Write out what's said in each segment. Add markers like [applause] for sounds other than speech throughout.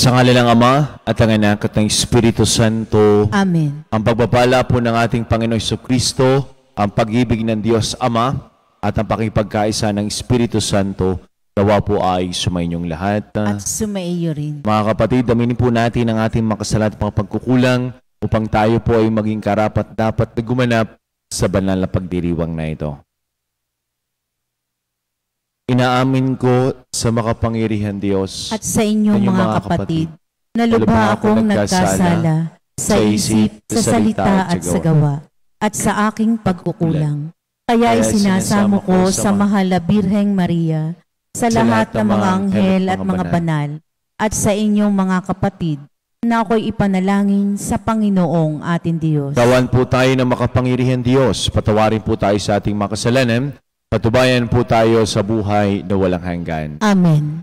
sa kanilang Ama at ang Anak at ng Espiritu Santo. Amen. Ang pagpapala po ng ating Panginoon Kristo, ang pag-ibig ng Diyos Ama, at ang pakipagkaisa ng Espiritu Santo, nawa po ay sumainyong lahat. At sumaiyo rin. Mga kapatid, daminin po natin ang ating makasalat at pagkukulang upang tayo po ay maging karapat dapat na gumanap sa banal na pagdiriwang na ito. Inaamin ko sa makapangyarihan Diyos at sa inyong, mga, mga kapatid, kapatid na lubha akong nagkasala sa isip, sa salita at sa gawa at sa aking pagkukulang. Kaya ay isinasamo ko sa Mahal na Birheng Maria, sa lahat ng mga anghel at mga banal, at sa inyong mga kapatid, na ako'y ipanalangin sa Panginoong ating Diyos. Tawan po tayo ng makapangyarihan Diyos. Patawarin po tayo sa ating mga kasalanan Patubayan po tayo sa buhay na walang hanggan. Amen.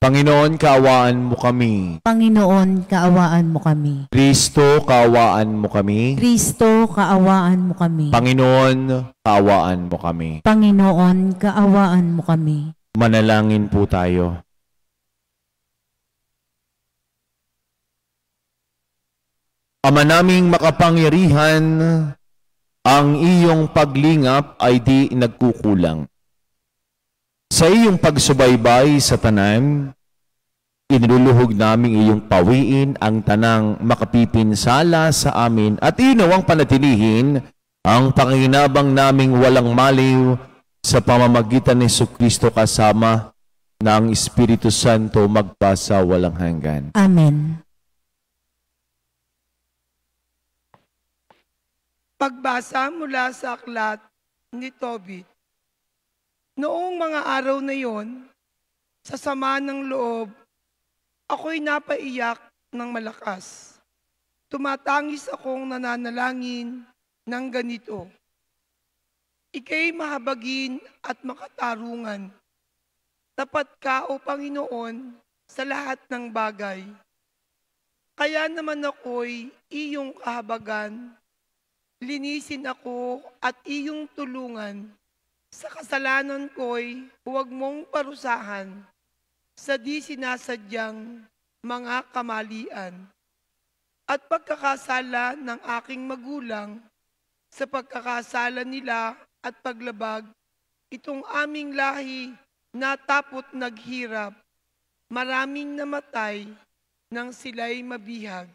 Panginoon, kaawaan mo kami. Panginoon, kaawaan mo kami. Kristo, kaawaan mo kami. Kristo, kaawaan mo kami. Panginoon, kaawaan mo kami. Panginoon, kaawaan mo kami. Manalangin po tayo. Ama naming makapangyarihan, ang iyong paglingap ay di nagkukulang. Sa iyong pagsubaybay sa tanan, iniluluhog namin iyong pawiin ang tanang makapipinsala sa amin at inawang panatilihin ang panginabang naming walang maliw sa pamamagitan ni Kristo kasama ng Espiritu Santo magpasa walang hanggan. Amen. Pagbasa mula sa aklat ni Tobit. Noong mga araw na yon, sa sama ng loob, ako'y napaiyak ng malakas. Tumatangis akong nananalangin ng ganito. Ika'y mahabagin at makatarungan. Tapat ka, O Panginoon, sa lahat ng bagay. Kaya naman ako'y iyong kahabagan linisin ako at iyong tulungan. Sa kasalanan ko'y huwag mong parusahan sa di sinasadyang mga kamalian at pagkakasala ng aking magulang sa pagkakasala nila at paglabag itong aming lahi na tapot naghirap maraming namatay nang sila'y mabihag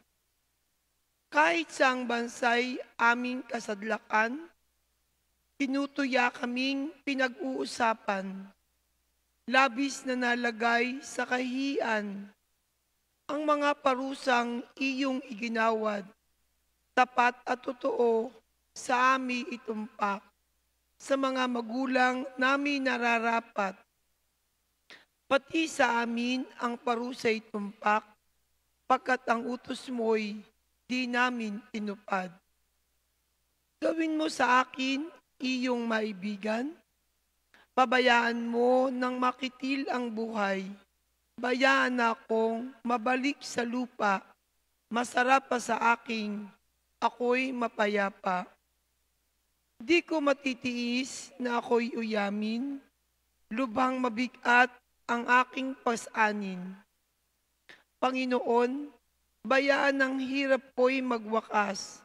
kahit sa ang bansay aming kasadlakan, tinutuya kaming pinag-uusapan, labis na nalagay sa kahian ang mga parusang iyong iginawad, tapat at totoo sa amin itumpak, sa mga magulang namin nararapat, pati sa amin ang parusa itumpak, pagkat ang utos mo'y di namin tinupad. Gawin mo sa akin iyong maibigan. Pabayaan mo nang makitil ang buhay. Bayaan akong mabalik sa lupa. Masarap pa sa aking ako'y mapayapa. Di ko matitiis na ako'y uyamin, lubhang mabigat ang aking pasanin. Panginoon, Bayaan ng hirap ko'y magwakas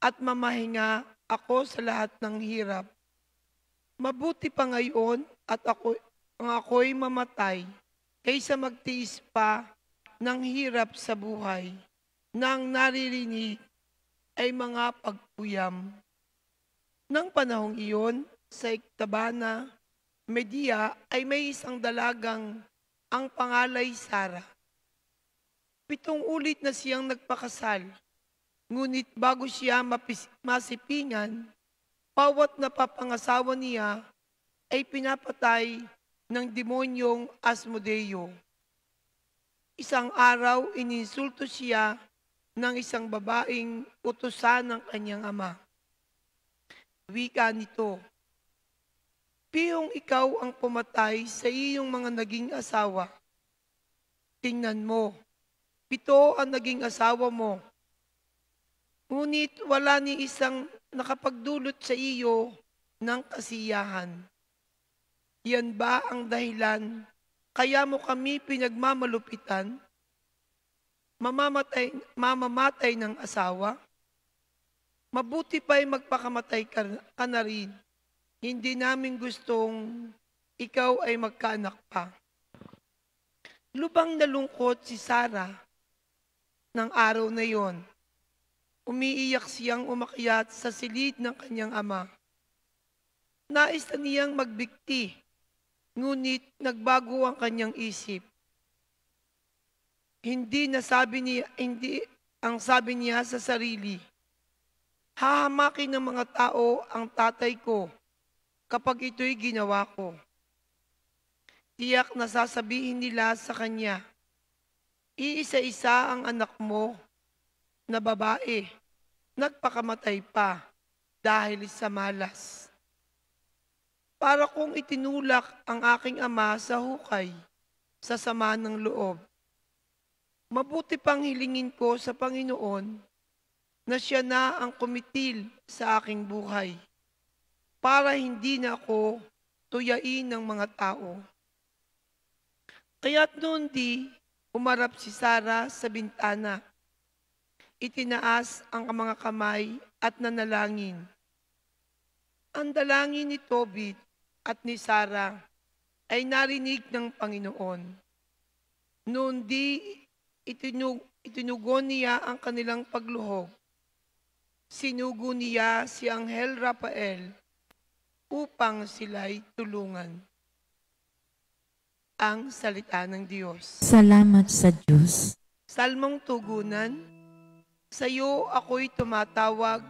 at mamahinga ako sa lahat ng hirap. Mabuti pa ngayon at ako, ang ako'y mamatay kaysa magtiis pa ng hirap sa buhay nang naririnig ay mga pagpuyam. Nang panahong iyon, sa Iktabana, Media ay may isang dalagang ang pangalay Sarah Pitong ulit na siyang nagpakasal. Ngunit bago siya mapis- masipingan, pawat na papangasawa niya ay pinapatay ng demonyong Asmodeo. Isang araw, ininsulto siya ng isang babaeng utusan ng kanyang ama. Wika nito, Piyong ikaw ang pumatay sa iyong mga naging asawa. Tingnan mo, Pito ang naging asawa mo. Ngunit wala ni isang nakapagdulot sa iyo ng kasiyahan. Yan ba ang dahilan kaya mo kami pinagmamalupitan? Mamamatay, mamamatay ng asawa? Mabuti pa'y magpakamatay ka, ka na rin. Hindi namin gustong ikaw ay magkaanak pa. Lubang nalungkot si Sarah ng araw na iyon. Umiiyak siyang umakyat sa silid ng kanyang ama. Nais na niyang magbikti, ngunit nagbago ang kanyang isip. Hindi nasabi niya, hindi ang sabi niya sa sarili. Hahamakin ng mga tao ang tatay ko kapag ito'y ginawa ko. Tiyak na sasabihin nila sa kanya, Iisa-isa ang anak mo na babae, nagpakamatay pa dahil sa malas. Para kong itinulak ang aking ama sa hukay, sa sama ng loob. Mabuti pang hilingin ko sa Panginoon na siya na ang kumitil sa aking buhay para hindi na ako tuyain ng mga tao. Kaya't noon di Umarap si Sara sa bintana. Itinaas ang mga kamay at nanalangin. Ang dalangin ni Tobit at ni Sara ay narinig ng Panginoon. Noon di itinug, itinugon niya ang kanilang pagluhog. Sinugo niya si Anghel Rafael upang sila'y tulungan ang salita ng Diyos. Salamat sa Diyos. Salmong tugunan, sa iyo ako'y tumatawag,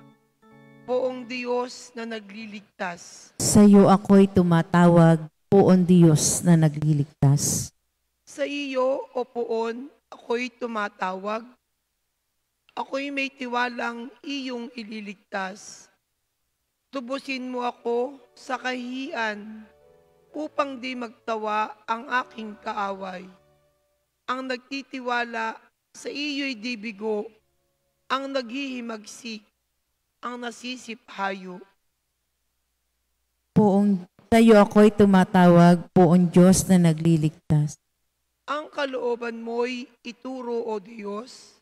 poong Diyos na nagliligtas. Sa iyo ako'y tumatawag, poong Diyos na nagliligtas. Sa iyo, o poon, ako'y tumatawag, ako'y may tiwalang iyong ililigtas. Tubusin mo ako sa kahian upang di magtawa ang aking kaaway. Ang nagtitiwala sa iyo'y di bigo, ang naghihimagsik, ang nasisip hayo. Poong sa iyo ako'y tumatawag, poong Diyos na nagliligtas. Ang kalooban mo'y ituro, O Diyos.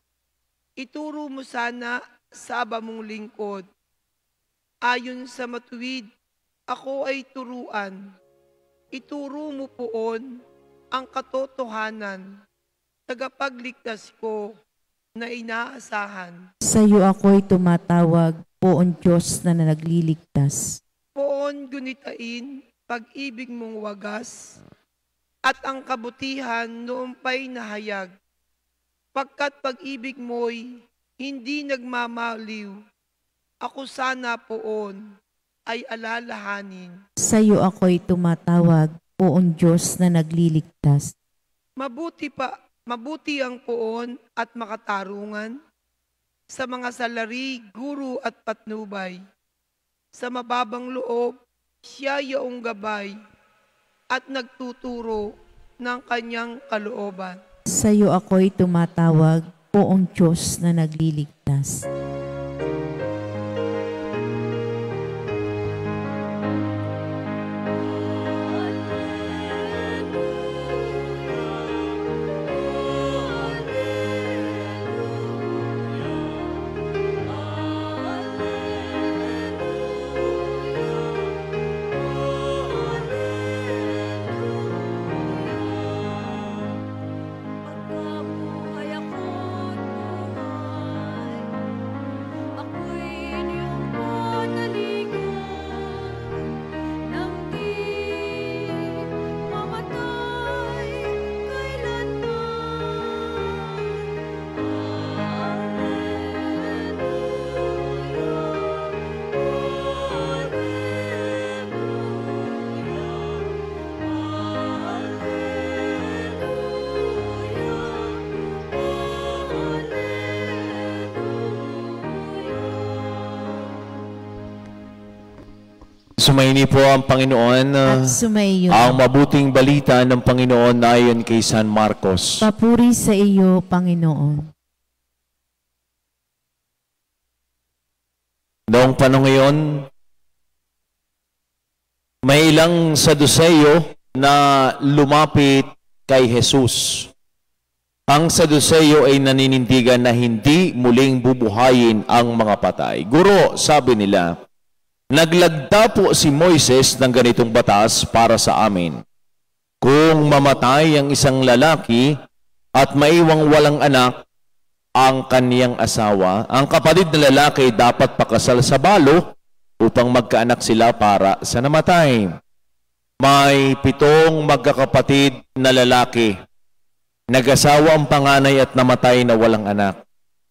Ituro mo sana sa aba mong lingkod. Ayon sa matuwid, ako ay turuan ituro mo poon ang katotohanan, tagapagligtas ko na inaasahan. Sa iyo ako'y tumatawag, poon Diyos na nanagliligtas. Poon gunitain pag-ibig mong wagas at ang kabutihan noong pa'y nahayag, pagkat pag-ibig mo'y hindi nagmamaliw. Ako sana poon ay alalahanin. Sa iyo ako'y tumatawag, Poon Diyos na nagliligtas. Mabuti pa, mabuti ang poon at makatarungan sa mga salari, guru at patnubay. Sa mababang loob, siya yaong gabay at nagtuturo ng kanyang kalooban. Sa iyo ako'y tumatawag, Poong Diyos na nagliligtas. Sumaini po ang Panginoon ah, at Ang mabuting balita ng Panginoon na ayon kay San Marcos. Papuri sa iyo, Panginoon. Noong panahon ngayon, may ilang saduseyo na lumapit kay Jesus. Ang saduseyo ay naninindigan na hindi muling bubuhayin ang mga patay. Guro, sabi nila, Naglagda po si Moises ng ganitong batas para sa amin. Kung mamatay ang isang lalaki at maiwang walang anak ang kaniyang asawa, ang kapatid na lalaki dapat pakasal sa balo upang magkaanak sila para sa namatay. May pitong magkakapatid na lalaki. Nag-asawa ang panganay at namatay na walang anak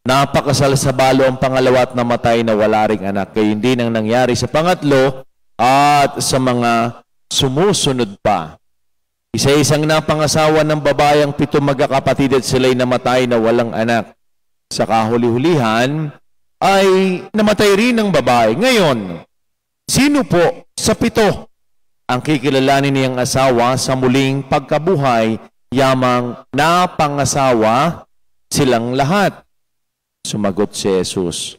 napakasal sa balo ang pangalawa at namatay na wala ring anak. Kaya hindi nang nangyari sa pangatlo at sa mga sumusunod pa. Isa-isang napangasawa ng babayang pito magkakapatid at sila'y namatay na walang anak. Sa kahuli-hulihan ay namatay rin ang babae. Ngayon, sino po sa pito ang kikilalanin niyang asawa sa muling pagkabuhay yamang napangasawa silang lahat? Sumagot si Jesus,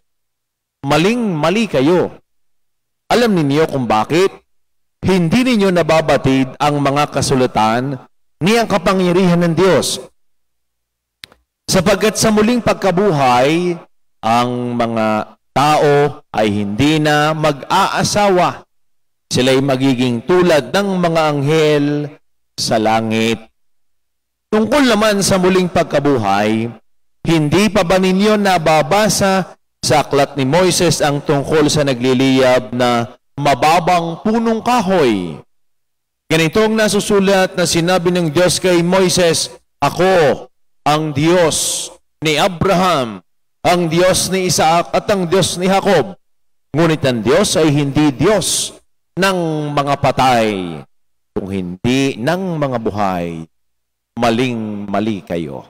Maling mali kayo. Alam ninyo kung bakit? Hindi ninyo nababatid ang mga kasulatan ni ang kapangyarihan ng Diyos. Sapagkat sa muling pagkabuhay, ang mga tao ay hindi na mag-aasawa. Sila'y magiging tulad ng mga anghel sa langit. Tungkol naman sa muling pagkabuhay, hindi pa ba ninyo nababasa sa aklat ni Moises ang tungkol sa nagliliyab na mababang punong kahoy? Ganito ang nasusulat na sinabi ng Diyos kay Moises, Ako ang Diyos ni Abraham, ang Diyos ni Isaac at ang Diyos ni Jacob. Ngunit ang Diyos ay hindi Diyos ng mga patay, kung hindi ng mga buhay, maling-mali kayo.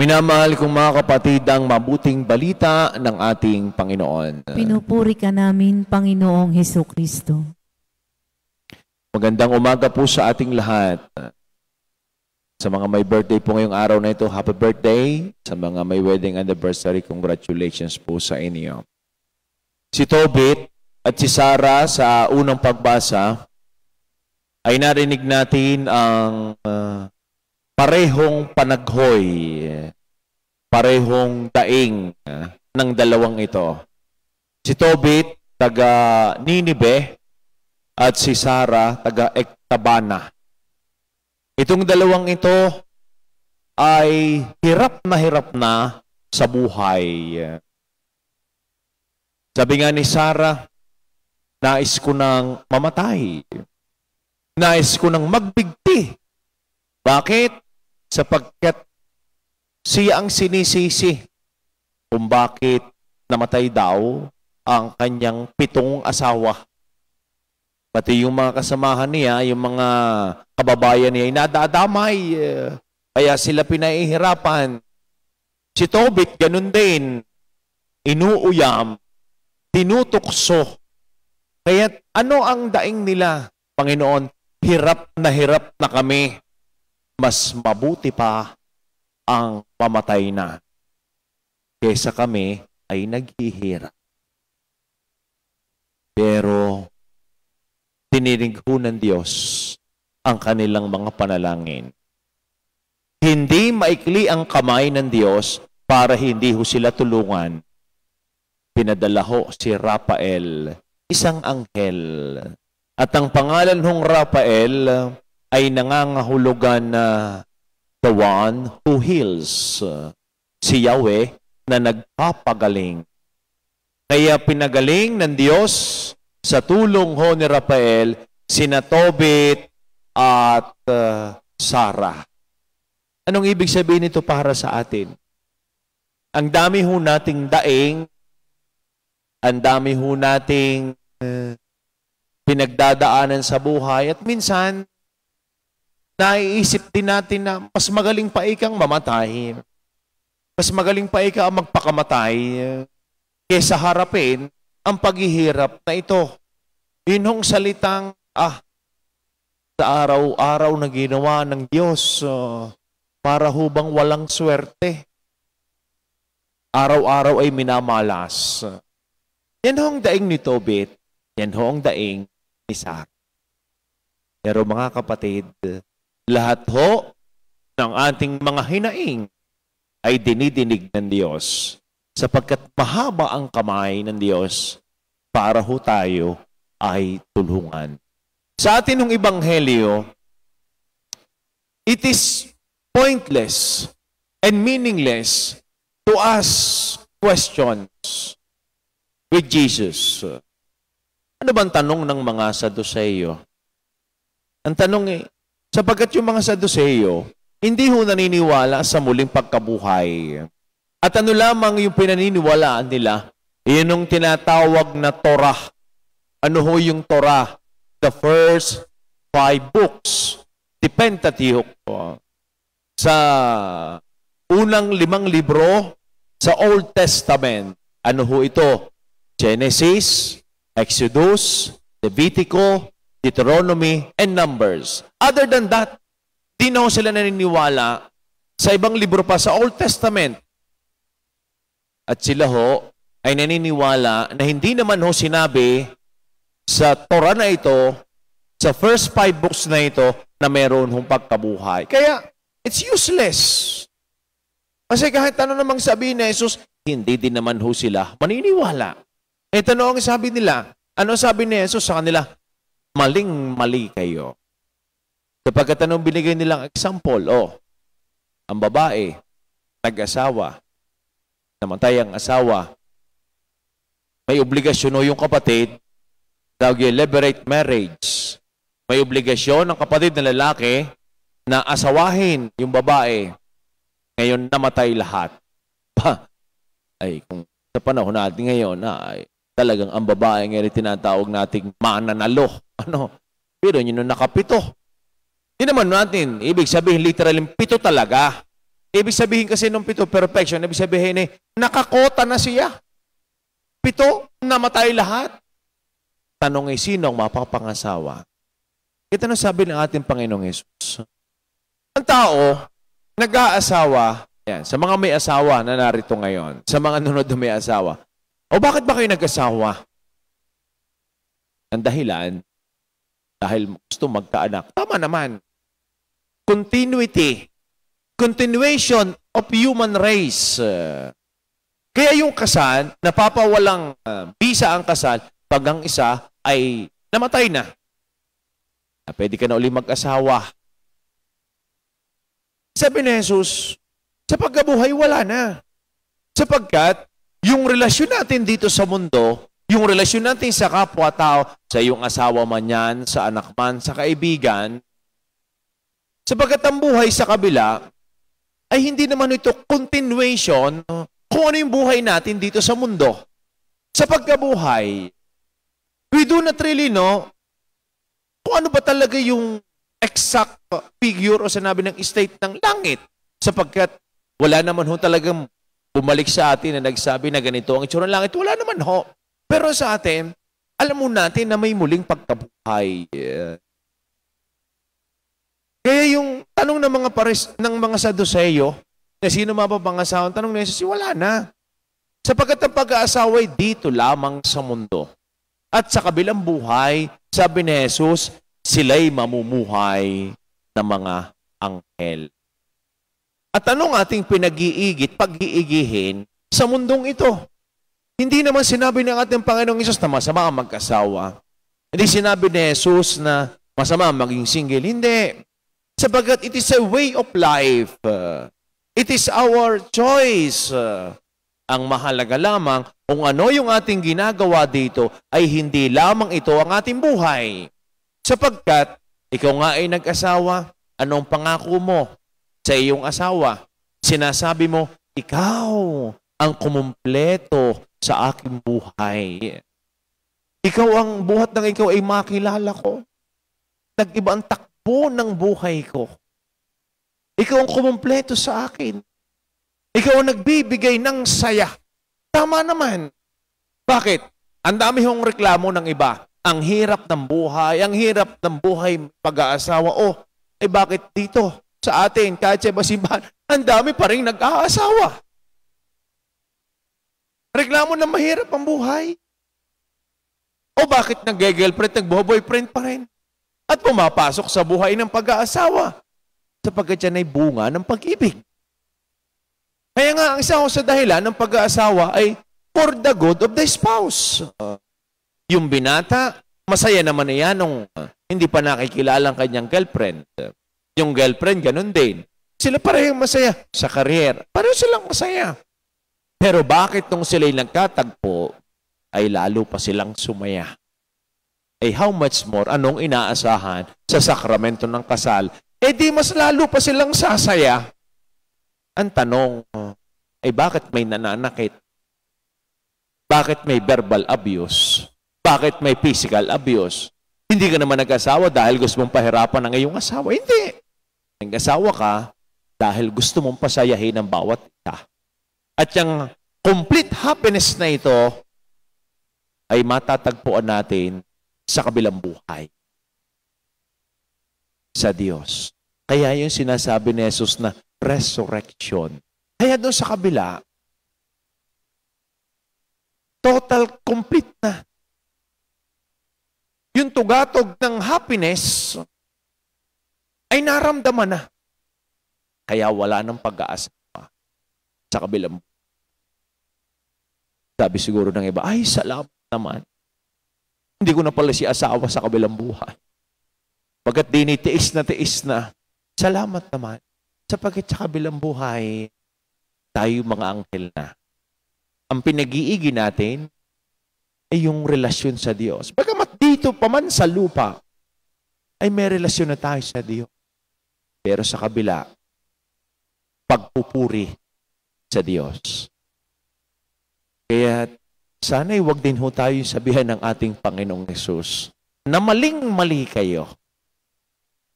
Minamahal kong mga kapatid ang mabuting balita ng ating Panginoon. Pinupuri ka namin, Panginoong Heso Kristo. Magandang umaga po sa ating lahat. Sa mga may birthday po ngayong araw na ito, happy birthday. Sa mga may wedding anniversary, congratulations po sa inyo. Si Tobit at si Sarah sa unang pagbasa ay narinig natin ang uh, parehong panaghoy, parehong daing ng dalawang ito. Si Tobit, taga Ninibe, at si Sarah, taga Ektabana. Itong dalawang ito ay hirap na hirap na sa buhay. Sabi nga ni Sarah, nais ko nang mamatay. Nais ko nang magbigti. Bakit? sapagkat siya ang sinisisi kung bakit namatay daw ang kanyang pitong asawa. Pati yung mga kasamahan niya, yung mga kababayan niya, inadadamay. Eh, kaya sila pinaihirapan. Si Tobit, ganun din. Inuuyam. Tinutukso. Kaya ano ang daing nila, Panginoon? Hirap na hirap na kami mas mabuti pa ang mamatay na kesa kami ay naghihirap. Pero tininig ho ng Diyos ang kanilang mga panalangin. Hindi maikli ang kamay ng Diyos para hindi ho sila tulungan. Pinadala ho si Rafael, isang anghel. At ang pangalan hong Rafael, ay nangangahulugan na the one who heals, uh, si Yahweh na nagpapagaling. Kaya pinagaling ng Diyos sa tulong ho ni Rafael, sina Tobit at uh, Sarah. Anong ibig sabihin nito para sa atin? Ang dami ho nating daing, ang dami ho nating uh, pinagdadaanan sa buhay, at minsan, naiisip din natin na mas magaling pa ikang mamatay. Mas magaling pa ika ang magpakamatay kesa harapin ang paghihirap na ito. Inhong salitang, ah, sa araw-araw na ginawa ng Diyos uh, para hubang walang swerte. Araw-araw ay minamalas. Yan hong daing ni Tobit. Yan hong daing ni Sarah. Pero mga kapatid, lahat ho ng ating mga hinaing ay dinidinig ng Diyos sapagkat mahaba ang kamay ng Diyos para ho tayo ay tulungan. Sa atin ng Ebanghelyo, it is pointless and meaningless to ask questions with Jesus. Ano bang tanong ng mga Saduseyo? Ang tanong eh, Sapagkat yung mga Saduceo, hindi ho naniniwala sa muling pagkabuhay. At ano lamang yung pinaniniwalaan nila, yun yung tinatawag na Torah. Ano ho yung Torah? The first five books. The Pentateuch po. Sa unang limang libro sa Old Testament. Ano ho ito? Genesis, Exodus, Levitico, Deuteronomy, and Numbers. Other than that, di na sila naniniwala sa ibang libro pa sa Old Testament. At sila ho ay naniniwala na hindi naman ho sinabi sa Torah na ito, sa first five books na ito, na meron hong pagkabuhay. Kaya, it's useless. Kasi kahit ano namang sabi ni Jesus, hindi din naman ho sila maniniwala. Ito ano ang sabi nila? Ano sabi ni Jesus sa kanila? maling-mali kayo. Sapagkat anong binigay nilang example? Oh, ang babae, nag-asawa, namatay ang asawa, may obligasyon o yung kapatid, tawag yung liberate marriage. May obligasyon ng kapatid na lalaki na asawahin yung babae. Ngayon, namatay lahat. Pa, [laughs] ay, kung sa panahon natin ngayon, ay, Talagang ang babae ngayon tinatawag nating mananalo. [laughs] Ano? Pero yun yung nakapito. Hindi naman natin, ibig sabihin literal yung pito talaga. Ibig sabihin kasi nung pito, perfection. Ibig sabihin eh, nakakota na siya. Pito, namatay lahat. Tanong eh, sino ang mapapangasawa? Ito na sabi ng ating Panginoong Yesus. Ang tao, nag-aasawa, yan, sa mga may asawa na narito ngayon, sa mga nunod na may asawa, o bakit ba kayo nag-asawa? Ang dahilan, dahil gusto magkaanak. Tama naman. Continuity. Continuation of human race. Kaya yung kasal, napapawalang uh, bisa ang kasal pag ang isa ay namatay na. Ah, pwede ka na uli mag-asawa. Sabi ni Jesus, sa pagkabuhay, wala na. Sapagkat, yung relasyon natin dito sa mundo, yung relasyon natin sa kapwa-tao, sa iyong asawa man yan, sa anak man, sa kaibigan, sabagat ang buhay sa kabila, ay hindi naman ito continuation kung ano yung buhay natin dito sa mundo. Sa pagkabuhay, we do not really know kung ano ba talaga yung exact figure o sinabi ng state ng langit sapagkat wala naman ho talagang bumalik sa atin na nagsabi na ganito ang itsura ng langit. Wala naman ho. Pero sa atin, alam mo natin na may muling pagkabuhay. Yeah. Kaya yung tanong ng mga pares, ng mga saduseyo, na sino mapapangasawa, ang tanong ni Jesus, wala na. Sapagkat ang pag-aasawa ay dito lamang sa mundo. At sa kabilang buhay, sabi ni Jesus, sila'y mamumuhay ng mga anghel. At anong ating pinag-iigit, pag-iigihin sa mundong ito? Hindi naman sinabi ng ating Panginoong Isus na masama ang magkasawa. Hindi sinabi ni Jesus na masama maging single. Hindi. Sabagat it is a way of life. It is our choice. Ang mahalaga lamang kung ano yung ating ginagawa dito ay hindi lamang ito ang ating buhay. Sapagkat ikaw nga ay nag-asawa, anong pangako mo? sa iyong asawa. Sinasabi mo, ikaw ang kumumpleto sa aking buhay. Ikaw ang buhat ng ikaw ay makilala ko. Nag-iba ang takbo ng buhay ko. Ikaw ang kumumpleto sa akin. Ikaw ang nagbibigay ng saya. Tama naman. Bakit? Ang dami hong reklamo ng iba. Ang hirap ng buhay, ang hirap ng buhay pag-aasawa. Oh, eh bakit dito? sa atin, kahit sa basimbahan, ang dami pa rin nag-aasawa. Reklamo na mahirap ang buhay. O bakit nag-girlfriend, nagbo-boyfriend pa rin? At pumapasok sa buhay ng pag-aasawa sapagkat yan ay bunga ng pag-ibig. Kaya nga, ang isa ko sa dahilan ng pag-aasawa ay for the good of the spouse. Uh, yung binata, masaya naman na yan nung uh, hindi pa nakikilala ang kanyang girlfriend. Uh, yung girlfriend, ganun din. Sila parehong masaya sa career. Pareho silang masaya. Pero bakit nung sila'y nagkatagpo, ay lalo pa silang sumaya? Eh how much more, anong inaasahan sa sakramento ng kasal? Eh di mas lalo pa silang sasaya. Ang tanong, ay bakit may nananakit? Bakit may verbal abuse? Bakit may physical abuse? Hindi ka naman nag-asawa dahil gusto mong pahirapan ang iyong asawa. Hindi. Nag-asawa ka dahil gusto mong pasayahin ang bawat isa. At yung complete happiness na ito ay matatagpuan natin sa kabilang buhay. Sa Diyos. Kaya yung sinasabi ni Jesus na resurrection. Kaya doon sa kabila, total complete na. Yung tugatog ng happiness ay naramdaman na. Kaya wala ng pag-aasa sa kabilang Sabi siguro ng iba, ay salamat naman. Hindi ko na pala si asawa sa kabilang buhay. Pagkat dinitiis na tiis na, salamat naman. Sapagkat sa kabilang buhay, tayo mga anghel na. Ang pinag-iigi natin ay yung relasyon sa Diyos. Bagamat dito pa man sa lupa, ay may relasyon na tayo sa Diyos. Pero sa kabila, pagpupuri sa Diyos. Kaya sana'y wag din ho tayo sabihan ng ating Panginoong Yesus na maling-mali kayo.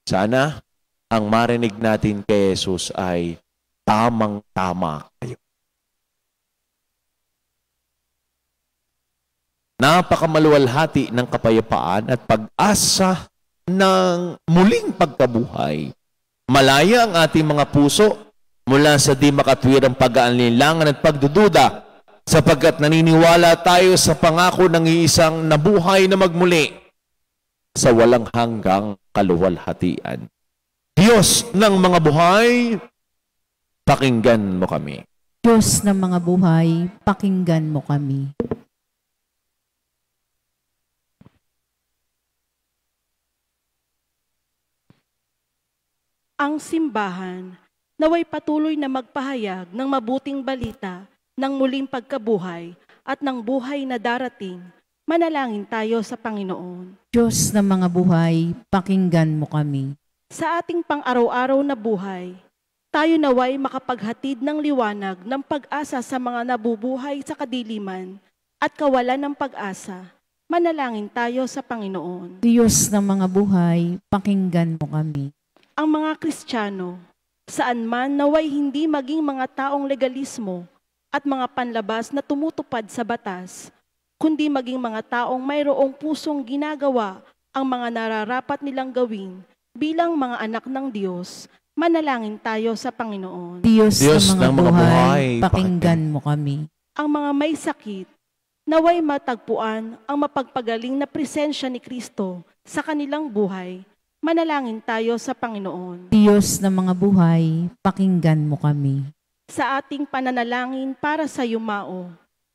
Sana ang marinig natin kay Yesus ay tamang-tama kayo. Napakamaluwalhati ng kapayapaan at pag-asa ng muling pagkabuhay Malaya ang ating mga puso mula sa di makatwirang pag-aanlinlangan at pagdududa sapagkat naniniwala tayo sa pangako ng iisang nabuhay na magmuli sa walang hanggang kaluwalhatian. Diyos ng mga buhay, pakinggan mo kami. Diyos ng mga buhay, pakinggan mo kami. ang simbahan naway patuloy na magpahayag ng mabuting balita ng muling pagkabuhay at ng buhay na darating, manalangin tayo sa Panginoon. Diyos ng mga buhay, pakinggan mo kami. Sa ating pang-araw-araw na buhay, tayo naway makapaghatid ng liwanag ng pag-asa sa mga nabubuhay sa kadiliman at kawalan ng pag-asa. Manalangin tayo sa Panginoon. Diyos ng mga buhay, pakinggan mo kami ang mga Kristiyano, saan man naway hindi maging mga taong legalismo at mga panlabas na tumutupad sa batas, kundi maging mga taong mayroong pusong ginagawa ang mga nararapat nilang gawin bilang mga anak ng Diyos, manalangin tayo sa Panginoon. Diyos, Diyos ng mga, ng mga buhay, buhay pakinggan mo kami. Ang mga may sakit, naway matagpuan ang mapagpagaling na presensya ni Kristo sa kanilang buhay Manalangin tayo sa Panginoon. Diyos ng mga buhay, pakinggan mo kami. Sa ating pananalangin para sa yumao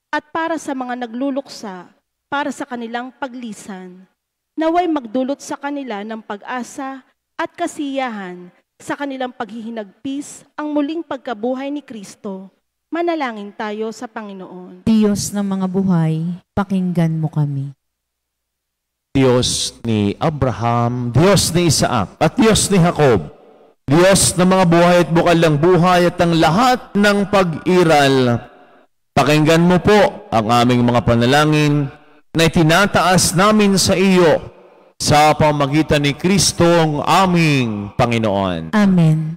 at para sa mga nagluluksa, para sa kanilang paglisan, naway magdulot sa kanila ng pag-asa at kasiyahan sa kanilang paghihinagpis ang muling pagkabuhay ni Kristo. Manalangin tayo sa Panginoon. Diyos ng mga buhay, pakinggan mo kami. Diyos ni Abraham, Diyos ni Isaac, at Diyos ni Jacob, Diyos ng mga buhay at bukal ng buhay at ang lahat ng pag-iral, pakinggan mo po ang aming mga panalangin na itinataas namin sa iyo sa pamagitan ni Kristong aming Panginoon. Amen.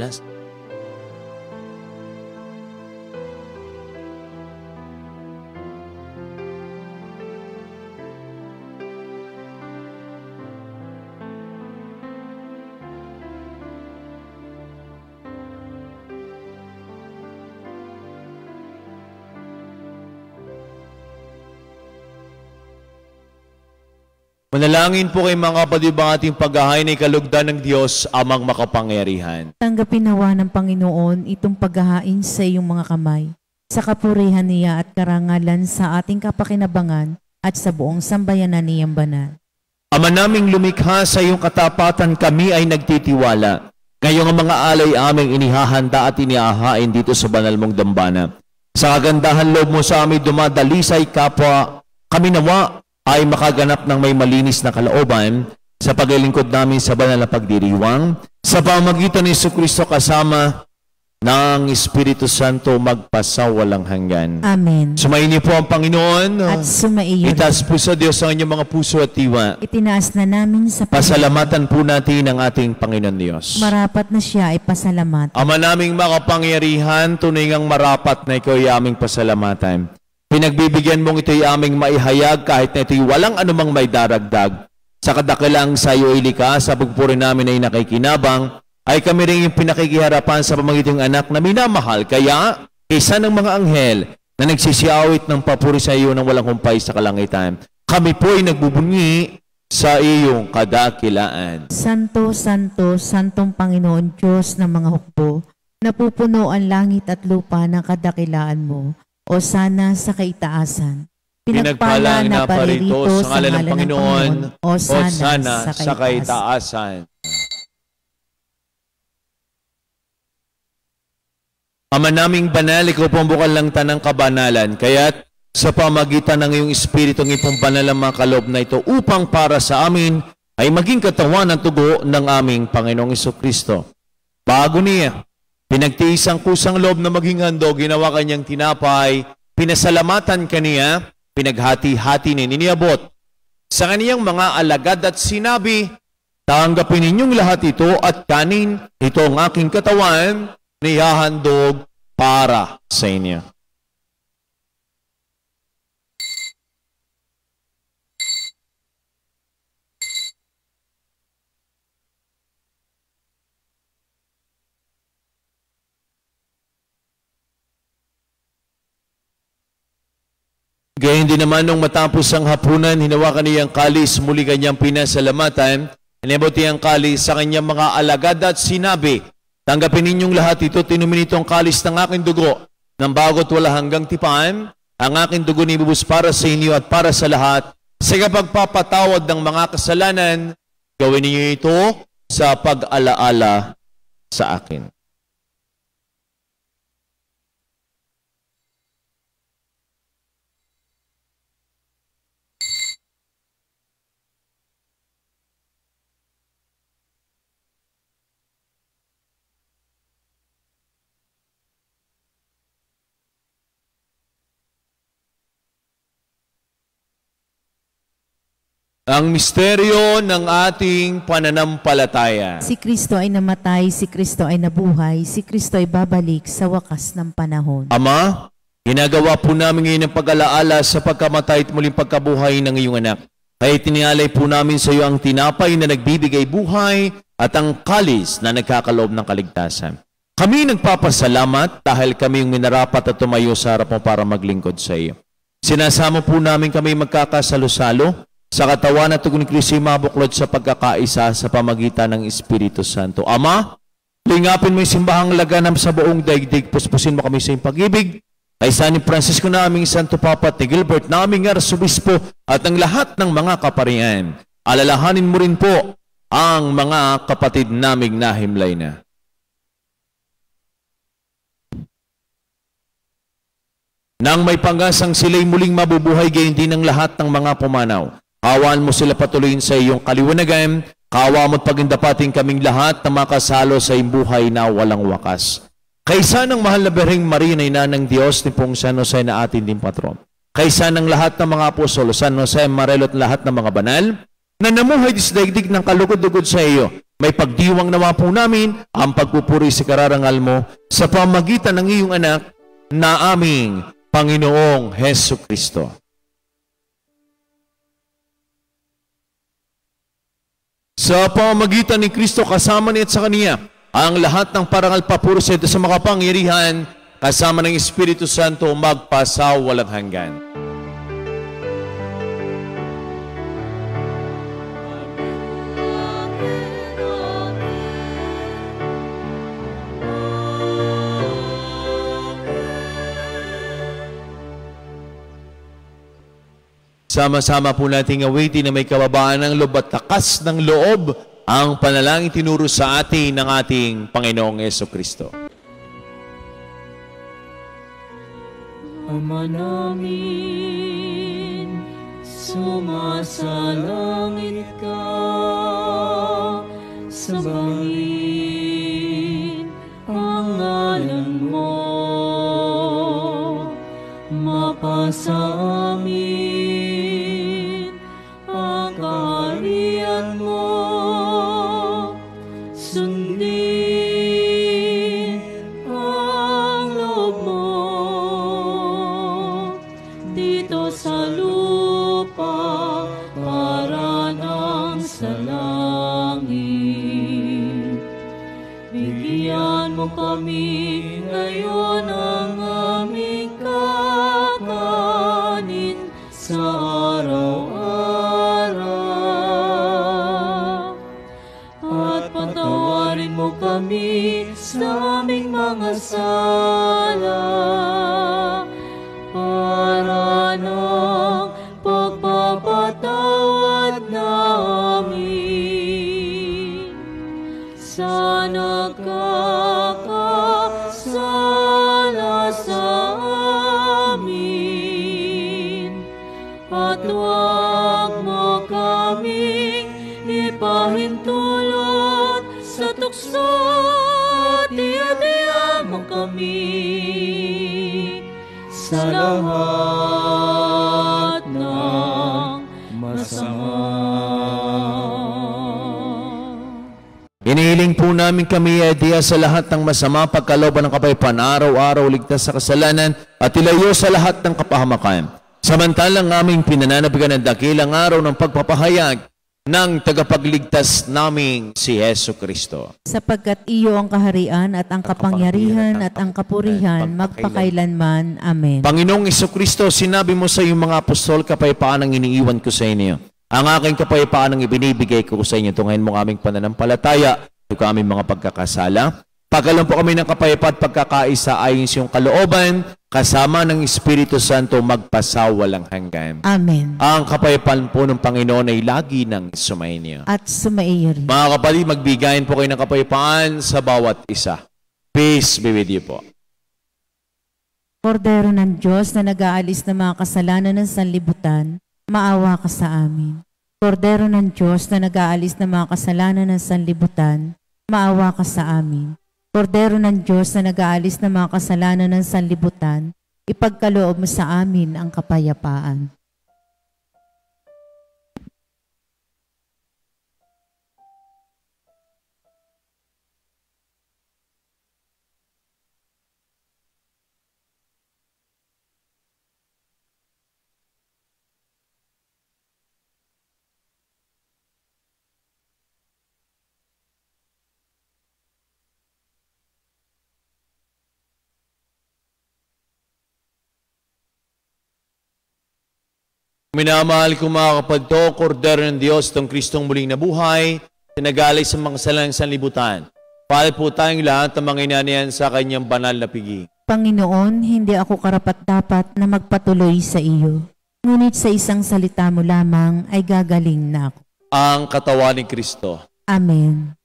las Manalangin po kay mga kapatid ang ating paghahain ay kalugdan ng Diyos amang makapangyarihan. Tanggapin nawa ng Panginoon itong paghahain sa iyong mga kamay, sa kapurihan niya at karangalan sa ating kapakinabangan at sa buong sambayanan niyang banal. Ama naming lumikha sa iyong katapatan kami ay nagtitiwala. Ngayong ang mga alay aming inihahanda at inihahain dito sa banal mong dambana. Sa kagandahan loob mo sa amin dumadalisay kapwa, kami nawa ay makaganap ng may malinis na kalooban sa paglilingkod namin sa banal na pagdiriwang sa pamagitan ni Iso Kristo kasama ng Espiritu Santo magpasawalang hanggan. Amen. Sumayin po ang Panginoon. At sumaiyo. Itaas po sa Diyos ang inyong mga puso at tiwa. Itinaas na namin sa Panginoon. Pasalamatan po natin ang ating Panginoon Diyos. Marapat na siya ay pasalamat. Ama naming makapangyarihan, tunay ngang marapat na ikaw ay aming pasalamatan. Pinagbibigyan mong ito'y aming maihayag kahit na ito'y walang anumang may daragdag. Sa kadakilang sa iyo likas, sa pagpuri namin ay nakikinabang, ay kami rin yung pinakikiharapan sa pamagiting anak na minamahal. Kaya, isa ng mga anghel na nagsisiawit ng papuri sa iyo ng walang humpay sa kalangitan. Kami po ay nagbubunyi sa iyong kadakilaan. Santo, Santo, Santong Panginoon Diyos ng mga hukbo, napupuno ang langit at lupa ng kadakilaan mo o sana sa kaitaasan. Pinagpala na parito sa ngalan ng Panginoon o sana, o sana sa kaitaasan. Ama naming banal, ikaw po ang bukal lang tanang kabanalan. Kaya't sa pamagitan ng iyong Espiritu ng ipong banal ang mga kalob na ito upang para sa amin ay maging katawan ng tugo ng aming Panginoong Iso Bago niya, Pinagtiis ang kusang loob na maging hando, ginawa kanyang tinapay, pinasalamatan kaniya, pinaghati-hati ni niniabot sa kaniyang mga alagad at sinabi, Tanggapin ninyong lahat ito at kanin, ito ang aking katawan, nihahandog para sa inyo. Gayun din naman nung matapos ang hapunan, hinawakan niya ang kalis, muli kanyang pinasalamatan. Inabot niya ang kalis sa kanyang mga alagad at sinabi, Tanggapin ninyong lahat ito, tinumin ang kalis ng aking dugo, nang bagot wala hanggang tipan, ang aking dugo ni Bubus para sa inyo at para sa lahat, sa kapagpapatawad ng mga kasalanan, gawin ninyo ito sa pag-alaala sa akin. Ang misteryo ng ating pananampalataya. Si Kristo ay namatay, si Kristo ay nabuhay, si Kristo ay babalik sa wakas ng panahon. Ama, ginagawa po namin ngayon ang pag-alaala sa pagkamatay at muling pagkabuhay ng iyong anak. Kaya tinialay po namin sa iyo ang tinapay na nagbibigay buhay at ang kalis na nagkakaloob ng kaligtasan. Kami nagpapasalamat dahil kami yung minarapat at tumayo sa harap mo para maglingkod sa iyo. Sinasama po namin kami magkakasalo-salo sa katawan at tugon ni Kristo mabuklod sa pagkakaisa sa pamagitan ng Espiritu Santo. Ama, lingapin mo yung simbahang laganap sa buong daigdig. Puspusin mo kami sa iyong pag-ibig. Ay ni Francisco naming Santo Papa at ni Gilbert naming Arsobispo at ang lahat ng mga kaparian. Alalahanin mo rin po ang mga kapatid naming nahimlay na. Nang may panggasang sila'y muling mabubuhay, gayon din ang lahat ng mga pumanaw Hawaan mo sila patuloyin sa iyong kaliwanagan. Kawa mo't pagindapatin kaming lahat na makasalo sa iyong buhay na walang wakas. Kaysa ng mahal na Bering Maria na ina ng Diyos ni Pong San Jose na atin din patron. Kaysa ng lahat ng mga apostol, San Jose, Marelo at lahat ng mga banal, na namuhay disdaigdig ng kalugod-lugod sa iyo, may pagdiwang nawa po namin ang pagpupuri sa kararangal mo sa pamagitan ng iyong anak na aming Panginoong Heso Kristo. Sa pamagitan ni Kristo kasama niya at sa Kaniya, ang lahat ng parangal papuro sa makapangyarihan, kasama ng Espiritu Santo magpasawalang hanggan. Sama-sama po nating awitin na may kababaan ng loob at takas ng loob ang panalangin tinuro sa atin ng ating Panginoong Yeso Kristo. Ama namin, sumasalangit ka sa bangin, pangalan mo, mapasamin kansala para ng pagpapatawad namin sa sa lahat ng masama. Inihiling po namin kami ay diya sa lahat ng masama pagkaloban ng kapayapaan araw-araw ligtas sa kasalanan at ilayo sa lahat ng kapahamakan. Samantalang aming pinananabigan ang dakilang araw ng pagpapahayag ng tagapagligtas naming si Yesu Kristo. Sapagkat iyo ang kaharian at ang kapangyarihan at ang kapurihan magpakailanman. Amen. Panginoong Yesu Kristo, sinabi mo sa iyong mga apostol, kapayapaan ang iniiwan ko sa inyo. Ang aking kapayapaan ang ibinibigay ko sa inyo. Tungayin mo aming pananampalataya, ito aming mga pagkakasala. Pagalan po kami ng kapayapaan at pagkakaisa ayon sa iyong kalooban, kasama ng Espiritu Santo magpasawalang hanggan. Amen. Ang kapayapaan po ng Panginoon ay lagi nang sumainyo. At sumaiyo rin. Mga kapatid, magbigayin po kayo ng kapayapaan sa bawat isa. Peace be with you po. Kordero ng Diyos na nag-aalis ng mga kasalanan ng sanlibutan, maawa ka sa amin. Kordero ng Diyos na nag-aalis ng mga kasalanan ng sanlibutan, maawa ka sa amin. Kordero ng Diyos na nag-aalis ng mga kasalanan ng sanlibutan, ipagkaloob mo sa amin ang kapayapaan. Minamahal ko mga kapagto, kordero ng Diyos, itong Kristong muling nabuhay, tinagalay sa mga salang sanlibutan. Pahal po tayong lahat ng mga inanian sa kanyang banal na piging. Panginoon, hindi ako karapat-dapat na magpatuloy sa iyo. Ngunit sa isang salita mo lamang ay gagaling na ako. Ang katawan ni Kristo. Amen.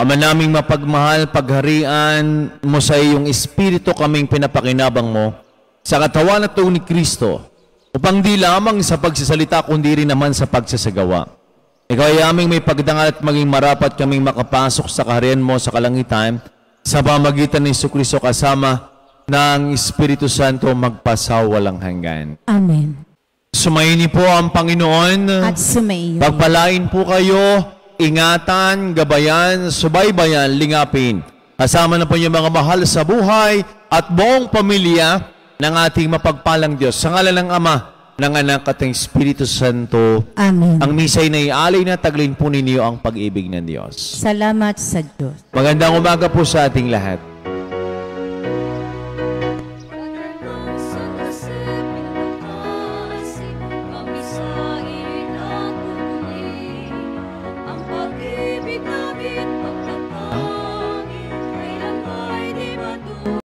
Ama naming mapagmahal, pagharian mo sa iyong espiritu kaming pinapakinabang mo sa katawan at ni Kristo upang di lamang sa pagsasalita kundi rin naman sa pagsasagawa. Ikaw ay aming may pagdangal at maging marapat kaming makapasok sa kaharian mo sa kalangitan sa pamagitan ni Kristo kasama ng Espiritu Santo magpasawalang hanggan. Amen. Sumayin po ang Panginoon. At sumayin. Pagpalain po kayo ingatan, gabayan, subaybayan, lingapin. Kasama na po yung mga mahal sa buhay at buong pamilya ng ating mapagpalang Diyos. Sa ngala ng Ama, ng Anak at ng Espiritu Santo. Amen. Ang misay na ialay na taglin po ninyo ang pag-ibig ng Diyos. Salamat sa Diyos. Magandang umaga po sa ating lahat.